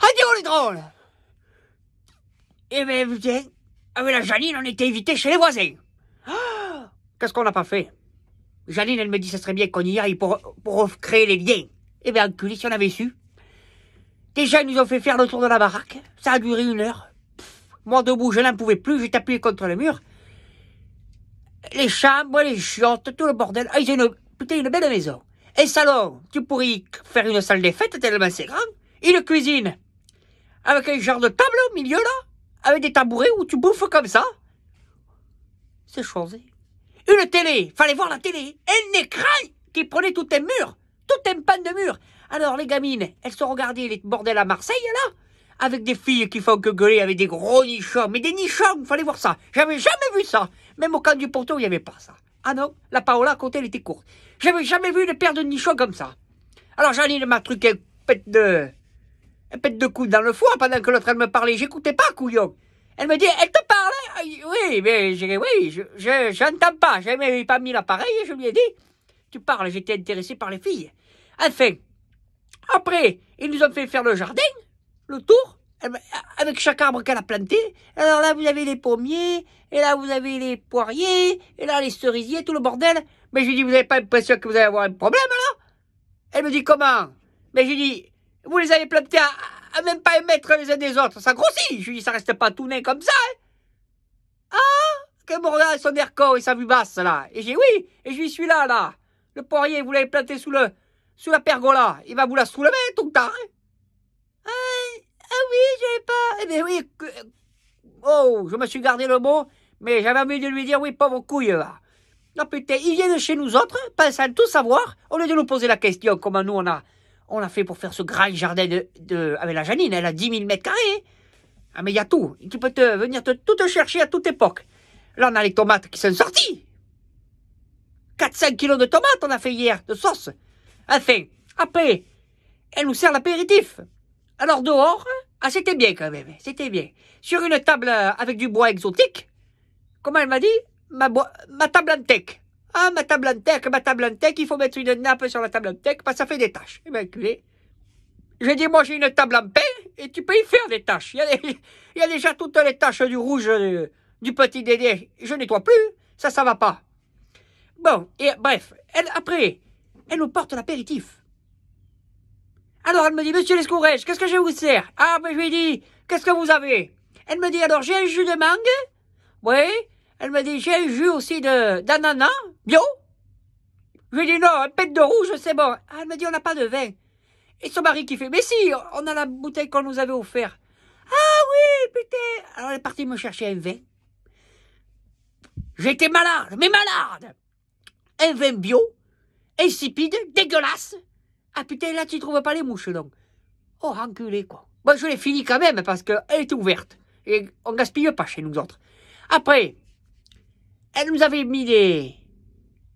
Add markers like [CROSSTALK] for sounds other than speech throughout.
Adieu ah, les drôles Eh ben, putain, ah, avec la Janine, on était évité chez les voisins. Ah, qu'est-ce qu'on n'a pas fait Janine, elle me dit, ce serait bien qu'on y aille pour, pour créer les liens. Eh bien, enculé, si on avait su. Déjà, ils nous ont fait faire le tour de la baraque. Ça a duré une heure. moi, debout, je n'en pouvais plus. J'ai appuyé contre le mur. Les chambres, les chiottes, tout le bordel. Ah, ils ont une, putain, une belle maison. Et salon, tu pourrais faire une salle des fêtes tellement c'est grand. Une cuisine. Avec un genre de tableau au milieu, là Avec des tabourets où tu bouffes comme ça C'est changé. Une télé Fallait voir la télé Un écran qui prenait tout un mur Tout un pan de mur Alors les gamines, elles se regardaient les bordels à Marseille, là avec des filles qui font que gueuler avec des gros nichons, mais des nichons, fallait voir ça. J'avais jamais vu ça. Même au camp du Porto, il n'y avait pas ça. Ah non, la Paola, à côté, elle était courte. J'avais jamais vu une paire de nichons comme ça. Alors Janine m'a truqué pète de elle pète deux coups dans le foie pendant que l'autre, elle me parlait. J'écoutais pas, couillon. Elle me dit, elle te parle Oui, mais j'ai oui, je, je, j'entends pas. n'avais pas mis l'appareil et je lui ai dit, tu parles, j'étais intéressé par les filles. Enfin, après, ils nous ont fait faire le jardin, le tour, avec chaque arbre qu'elle a planté. Alors là, vous avez les pommiers, et là, vous avez les poiriers, et là, les cerisiers, tout le bordel. Mais je lui dis, vous n'avez pas l'impression que vous allez avoir un problème, là Elle me dit, comment Mais je lui dis, vous les avez plantés à, même pas émettre les uns des autres. Ça grossit. Je lui dis, ça reste pas tout nez comme ça. Hein. Ah, que regarde son herco et sa vue basse, là. Et j'ai oui, et je lui suis là, là. Le poirier, vous l'avez planté sous le, sous la pergola. Il va vous la soulever tout le temps. Hein. Ah, ah, oui, j'avais pas. Eh bien oui. Oh, je me suis gardé le mot, mais j'avais envie de lui dire, oui, pauvre couille, là. Non, ah, putain, il vient de chez nous autres, pensant tout savoir, au lieu de nous poser la question comment nous on a on l'a fait pour faire ce grand jardin de, avec la Janine. Elle a 10 000 mètres carrés. Hein. Ah, mais il y a tout. Tu peux te, venir te, tout te chercher à toute époque. Là, on a les tomates qui sont sorties. 4-5 kilos de tomates, on a fait hier, de sauce. Enfin, après, elle nous sert l'apéritif. Alors dehors, ah, c'était bien quand même, c'était bien. Sur une table avec du bois exotique, comment elle m'a dit ma, ma table en tech. Ah, ma table en tech, ma table en tech, il faut mettre une nappe sur la table en tech, parce ça fait des tâches. Eh bien, culé. J'ai dit, moi, j'ai une table en paix, et tu peux y faire des tâches. Il y a, [LAUGHS] déjà toutes les tâches du rouge euh, du, petit Dédé. Je nettoie plus. Ça, ça va pas. Bon, et bref. Elle, après, elle nous porte l'apéritif. Alors, elle me dit, monsieur Lescourège, qu'est-ce que je vous sers? Ah, ben, je lui dis, qu'est-ce que vous avez? Elle me dit, alors, j'ai un jus de mangue. Oui. Elle me dit, j'ai un jus aussi de, d'ananas. Bio Je lui dit, non, pète de rouge, c'est bon. Ah, elle me dit on n'a pas de vin. Et son mari qui fait mais si, on a la bouteille qu'on nous avait offert, Ah oui, putain Alors elle est partie me chercher un vin. J'étais malade, mais malade Un vin bio, insipide, dégueulasse. Ah putain, là tu trouves pas les mouches donc. Oh, enculé quoi. Bon, je l'ai fini quand même parce qu'elle était ouverte. Et on gaspille pas chez nous autres. Après, elle nous avait mis des,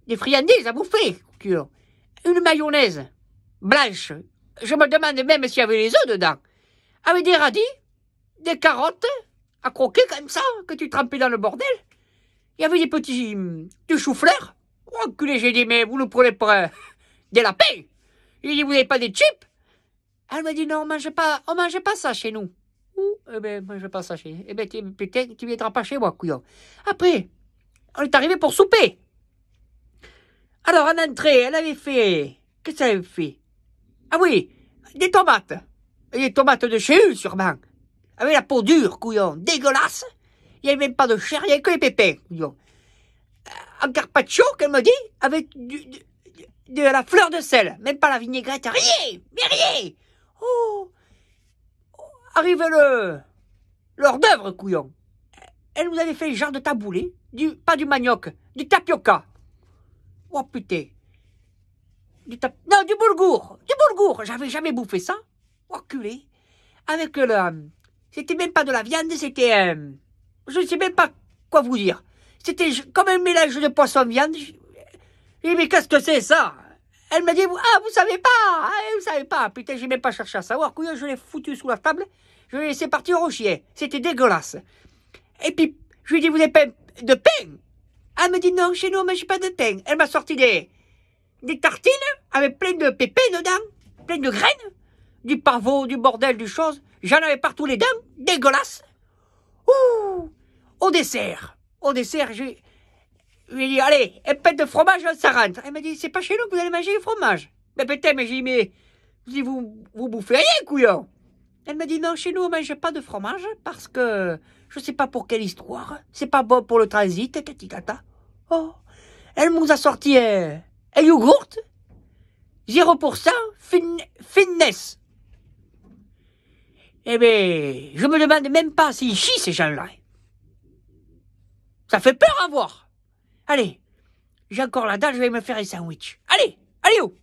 des friandises à bouffer, une mayonnaise blanche. Je me demande même s'il y avait les œufs dedans. Avec des radis, des carottes à croquer comme ça, que tu trempais dans le bordel. Il y avait des petits hum, du chou fleurs Oh, j'ai dit, mais vous nous prenez pour de la paix. Il dit, vous n'avez pas des chips Elle m'a dit, non, on mange pas, on mange pas ça chez nous. Ouh, eh ben, mange pas ça chez Eh ben, tu, être tu viendras pas chez moi, couillon. Après, on est arrivé pour souper. Alors, en entrée, elle avait fait... Qu'est-ce qu'elle avait fait Ah oui, des tomates. Des tomates de chez eux, sûrement. Avec la peau dure, couillon, dégueulasse. Il n'y avait même pas de chair, il n'y avait que les pépins, couillon. Un euh, carpaccio, qu'elle me dit, avec du, de la fleur de sel. Même pas la vinaigrette, rien, mais rien. Oh, oh arrive le, l'heure d'œuvre, couillon. Elle nous avait fait le genre de taboulé, du, pas du manioc, du tapioca. Oh putain du Non, du boulgour Du boulgour J'avais jamais bouffé ça Oh culé Avec euh, le... Euh, c'était même pas de la viande, c'était... Euh, je ne sais même pas quoi vous dire. C'était comme un mélange de poisson-viande. et mais qu'est-ce que c'est ça Elle m'a dit, ah, vous savez pas ah, Vous savez pas Putain, j'ai même pas cherché à savoir. je l'ai foutu sous la table. Je l'ai laissé partir au chien. C'était dégueulasse. Et puis, je lui ai dit, vous n'avez pas de pain elle me dit non, chez nous on mange pas de pain. Elle m'a sorti des, des tartines avec plein de pépins dedans, plein de graines, du pavot, du bordel, du chose. J'en avais partout les dents, dégueulasse. Ouh Au dessert, au dessert, j'ai, je lui ai dit, allez, pète de fromage, ça rentre. Elle m'a dit, c'est pas chez nous que vous allez manger du fromage. Mais peut-être, mais j'ai dit, mais vous, vous bouffez rien, couillon. Elle m'a dit, non, chez nous, on mange pas de fromage parce que je sais pas pour quelle histoire. C'est pas bon pour le transit, Katikata. Oh, elle nous a sorti un, un yogourt. 0% finesse. Eh ben, je me demande même pas s'ils chient, ces gens-là. Ça fait peur à voir. Allez, j'ai encore la dalle, je vais me faire un sandwich. Allez, allez où oh.